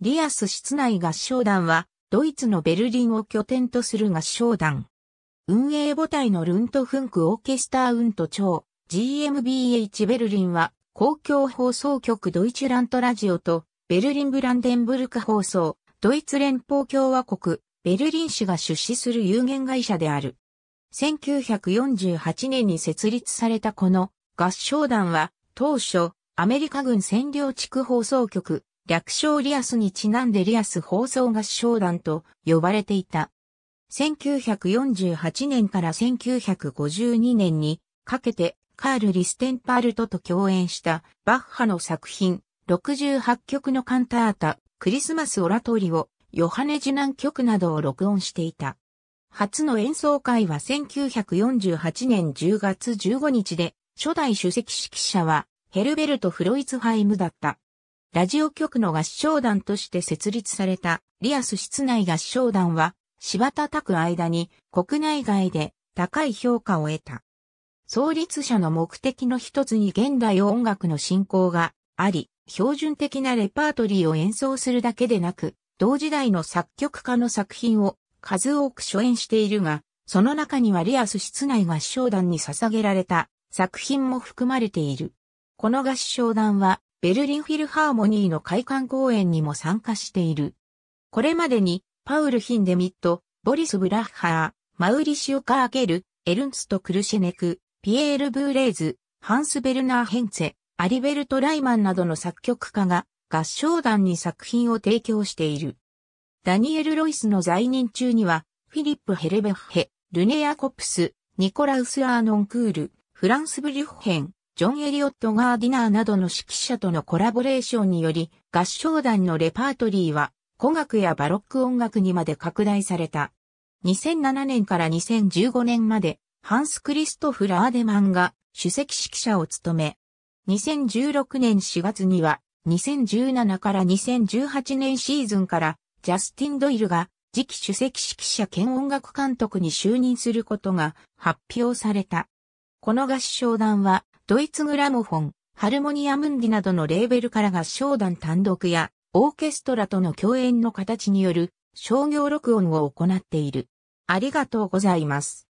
リアス室内合唱団は、ドイツのベルリンを拠点とする合唱団。運営母体のルントフンクオーケスターウント長、GmbH ベルリンは、公共放送局ドイチラントラジオと、ベルリンブランデンブルク放送、ドイツ連邦共和国、ベルリン市が出資する有限会社である。1948年に設立されたこの合唱団は、当初、アメリカ軍占領地区放送局、略称リアスにちなんでリアス放送合唱団と呼ばれていた。1948年から1952年にかけてカール・リステンパールトと共演したバッハの作品68曲のカンタータ、クリスマスオラトリオ、ヨハネジュナン曲などを録音していた。初の演奏会は1948年10月15日で、初代主席指揮者はヘルベルト・フロイツハイムだった。ラジオ局の合唱団として設立されたリアス室内合唱団は、柴田拓間に国内外で高い評価を得た。創立者の目的の一つに現代音楽の進行があり、標準的なレパートリーを演奏するだけでなく、同時代の作曲家の作品を数多く初演しているが、その中にはリアス室内合唱団に捧げられた作品も含まれている。この合唱団はベルリンフィルハーモニーの開館公演にも参加している。これまでに、パウル・ヒンデミット、ボリス・ブラッハー、マウリシオ・カーゲル、エルンスト・クルシェネク、ピエール・ブーレーズ、ハンス・ベルナー・ヘンツェ、アリベルト・ライマンなどの作曲家が合唱団に作品を提供している。ダニエル・ロイスの在任中には、フィリップ・ヘルベッヘ、ルネア・コプス、ニコラウス・アーノン・クール、フランス・ブリュッヘン、ジョン・エリオット・ガーディナーなどの指揮者とのコラボレーションにより、合唱団のレパートリーは、古楽やバロック音楽にまで拡大された。2007年から2015年まで、ハンス・クリストフ・ラーデマンが主席指揮者を務め、2016年4月には、2017から2018年シーズンから、ジャスティン・ドイルが次期主席指揮者兼音楽監督に就任することが発表された。この合唱団はドイツグラムフォン、ハルモニアムンディなどのレーベルから合唱団単独やオーケストラとの共演の形による商業録音を行っている。ありがとうございます。